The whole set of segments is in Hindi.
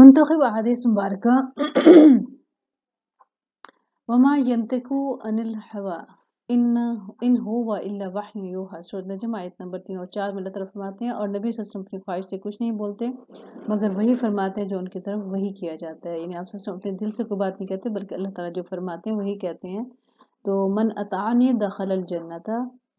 منتخب أحاديث مباركة وما ينطق عن الهوى इन इन हो व इल्ला वाह यूहा सूरत नजम आयत नंबर तीन और चार में अल्लाह फरमाते हैं और नबी वसम अपनी ख्वाहिश से कुछ नहीं बोलते मगर वही फरमाते हैं जो उनकी तरफ वही किया जाता है यानी आप वसम अपने दिल से कोई बात नहीं कहते बल्कि अल्लाह ताला जो फरमाते हैं वही कहते हैं तो मन अतान दखल जन्नत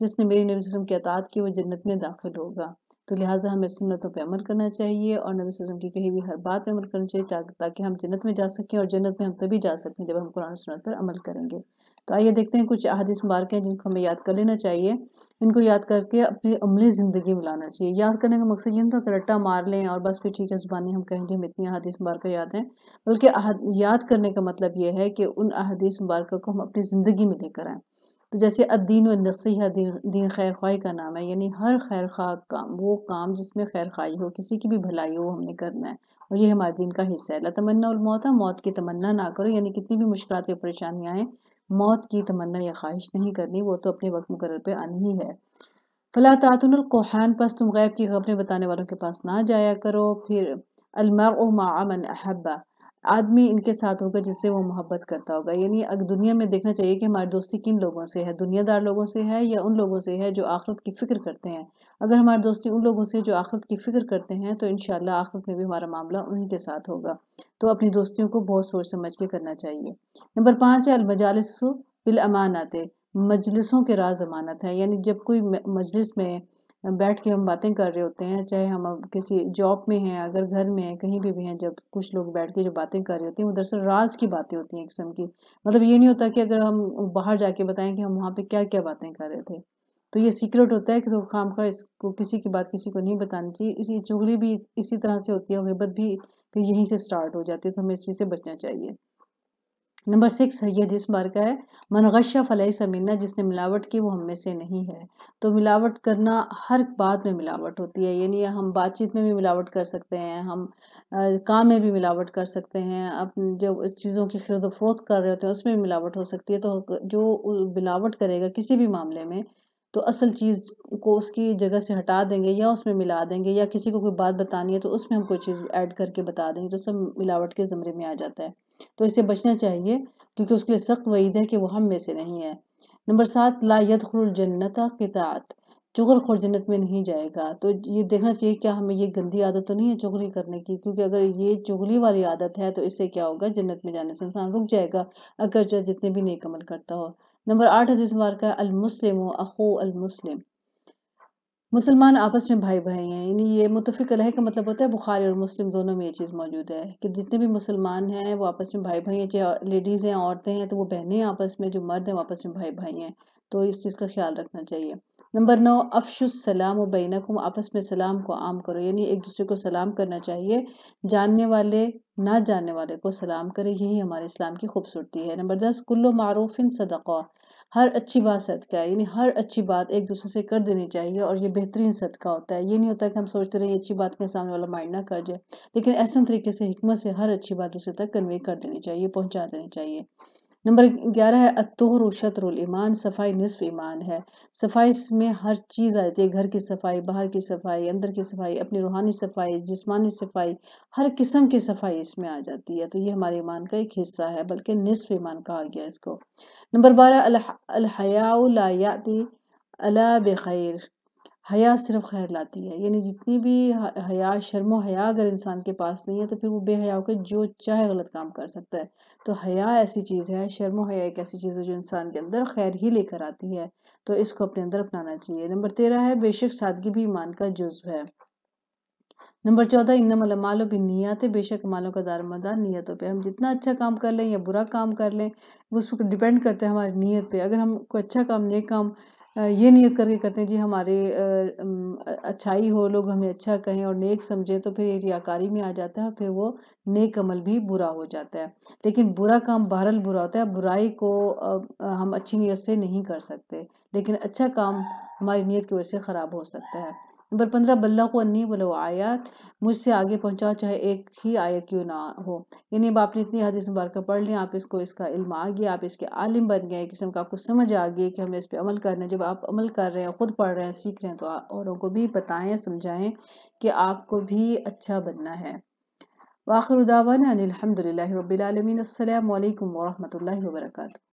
जिसने मेरी नबी वसम की अतात की वह जन्नत में दाखिल होगा तो लिहाजा हमें सुनतों पर अमल करना चाहिए और नबी वसम की कही हुई हर बात पर अमल करना चाहिए ताकि हम जन्नत में जा सकें और जन्नत में हम तभी जा सकें जब हम कुरान सुनत पर अमल करेंगे तो आइए देखते हैं कुछ अहदिस मुबारक हैं जिनको हमें याद कर लेना चाहिए इनको याद करके अपनी अमली ज़िंदगी में लाना चाहिए याद करने का मकसद ये नहीं था कि रट्टा मार लें और बस फिर ठीक है ज़ुबानी हम कहेंगे हम इतनी अहदिस मुबारक याद हैं बल्कि याद करने का मतलब ये है कि उन अहदिस मुबारक को हम अपनी ज़िंदगी में लेकर आएँ तो जैसे अद्दीन व नसीहा दीन, दीन खैर खाई का नाम है यानी हर खैर खा काम वो काम जिसमें खैर खाई हो किसी की भी भलाई हो हमने करना है और ये हमारे दिन का हिस्सा है तमन्ना और मौत मौत की तमन्ना ना करो यानी कितनी भी मुश्किल या परेशानियाँ आएँ मौत की तमन्ना या ख्वाहिश नहीं करनी वो तो अपने वक्त मुकर पर आनी ही है फला तातुनकोहान पास तुम गैब की खबरें बताने वालों के पास ना जाया करो फिर अलमा अहबा आदमी इनके साथ होगा जिससे वो मोहब्बत करता होगा यानी अगर दुनिया में देखना चाहिए कि हमारी दोस्ती किन लोगों से है दुनियादार लोगों से है या उन लोगों से है जो आखरत की फ़िक्र करते हैं अगर हमारी दोस्ती उन लोगों से जो आखरत की फ़िक्र करते हैं तो इन आखरत में भी हमारा मामला उन्हीं के साथ होगा तो अपनी दोस्तियों को बहुत सोच समझ के करना चाहिए नंबर पाँच है अलमजालस बिल अमानत मजलिसों के राज अमानत है यानी जब कोई मजलिस में बैठ के हम बातें कर रहे होते हैं चाहे हम किसी जॉब में हैं अगर घर में हैं कहीं भी भी हैं जब कुछ लोग बैठ के जो बातें कर रहे होते हैं वो दरअसल राज की बातें होती हैं किस्म की मतलब ये नहीं होता कि अगर हम बाहर जाके बताएं कि हम वहाँ पे क्या क्या बातें कर रहे थे तो ये सीक्रेट होता है कि तो खाम खा इसको किसी की बात किसी को नहीं बतानी चाहिए इसी चुगली भी इसी तरह से होती है हिब्बत भी यहीं से स्टार्ट हो जाती है तो हमें इस चीज़ से बचना चाहिए नंबर सिक्स ये हदीस का है मनगशा फलई समीना जिसने मिलावट की वो हम में से नहीं है तो मिलावट करना हर बात में मिलावट होती है यानी हम बातचीत में भी मिलावट कर सकते हैं हम काम में भी मिलावट कर सकते हैं अपने जो चीज़ों की खरीद तो फरोख्त कर रहे होते हैं उसमें भी मिलावट हो सकती है तो जो मिलावट करेगा किसी भी मामले में तो असल चीज़ को उसकी जगह से हटा देंगे या उसमें मिला देंगे या किसी को कोई बात बतानी है तो उसमें हम कोई चीज़ ऐड करके बता देंगे तो सब मिलावट के ज़मरे में आ जाता है तो इससे बचना चाहिए क्योंकि उसके लिए सख्त वईद है कि वो हम में से नहीं है नंबर सात लायत खुरजन्नत कितात खुर जन्नत में नहीं जाएगा तो ये देखना चाहिए क्या हमें ये गंदी आदत तो नहीं है चुगली करने की क्योंकि अगर ये चुगली वाली आदत है तो इससे क्या होगा जन्नत में जाने से इंसान रुक जाएगा अगर जो जितने भी नेक अमल करता हो नंबर आठ हदीस मुबारक अलमुस्लिम अखो अलमुस्लिम मुसलमान आपस में भाई भाई हैं यानी ये मुतफ़िक अलह का मतलब होता है बुखारी और मुस्लिम दोनों में ये चीज़ मौजूद है कि जितने भी मुसलमान हैं वो आपस में भाई भाई हैं चाहे लेडीज़ हैं औरतें हैं तो वो बहनें आपस में जो मर्द हैं वो आपस में भाई भाई हैं तो इस चीज़ का ख्याल रखना चाहिए नंबर नौ अफशुसलाम बैनकुम आपस में सलाम को आम करो यानी एक दूसरे को सलाम करना चाहिए जानने वाले ना जानने वाले को सलाम करें यही हमारे इस्लाम की खूबसूरती है नंबर दस कुल्लो मारूफिन सदक़ा हर अच्छी बात सदका है यानी हर अच्छी बात एक दूसरे से कर देनी चाहिए और ये बेहतरीन सदका होता है ये नहीं होता कि हम सोचते रहें अच्छी बात के सामने वाला माइंड ना कर जाए लेकिन ऐसा तरीके से हमत से हर अच्छी बात दूसरे तक कन्वे कर देनी चाहिए पहुँचा देनी चाहिए नंबर ग्यारह है अतोहर शतरुल ईमान सफाई निसफ ईमान है सफाई में हर चीज़ आ जाती है घर की सफाई बाहर की सफाई अंदर की सफाई अपनी रूहानी सफाई जिसमानी सफाई हर किस्म की सफाई इसमें आ जाती है तो ये हमारे ईमान का एक हिस्सा है बल्कि निसफ ईमान कहा गया इसको नंबर बारह अलहयाती अला बैर हया सिर्फ खैर लाती है यानी जितनी भी हया शर्म हया अगर इंसान के पास नहीं है तो फिर वो बेहया होकर जो चाहे गलत काम कर सकता है तो हया ऐसी चीज़ है शर्म हया एक ऐसी चीज़ है जो इंसान के अंदर खैर ही लेकर आती है तो इसको अपने अंदर अपनाना चाहिए नंबर तेरह है बेशक सादगी भी ईमान का जुज्व है नंबर चौदह इन इन्नमलमाल बिन नीयत बेशक मालों का दारमदार नीयतों पे हम जितना अच्छा काम कर लें या बुरा काम कर लें उस पर डिपेंड करते हैं हमारी नीयत पे अगर हम कोई अच्छा काम नेक काम ये नीयत करके करते हैं जी हमारे अच्छाई हो लोग हमें अच्छा कहें और नेक समझें तो फिर ये रियाकारी में आ जाता है फिर वो नेक अमल भी बुरा हो जाता है लेकिन बुरा काम बहरल बुरा होता है बुराई को हम अच्छी नीयत से नहीं कर सकते लेकिन अच्छा काम हमारी नीयत की वजह से ख़राब हो सकता है नंबर पंद्रह बल्ला को अन्नी बलो आयत मुझसे आगे पहुंचाओ चाहे एक ही आयत क्यों ना हो यानी आपने इतनी हदीस मुबारक पढ़ लिया आप इसको इसका इल्म आ गया आप इसके आलिम बन गए किस्म का आपको समझ आ गई कि हमने इस पर अमल करना है जब आप अमल कर रहे हैं ख़ुद पढ़ रहे हैं सीख रहे हैं तो औरों को भी बताएं समझाएं कि आपको भी अच्छा बनना है वाखिर उदावाना अनिलहमदिल्ला रबीआलमीन अल्लाम वरहमल वर्का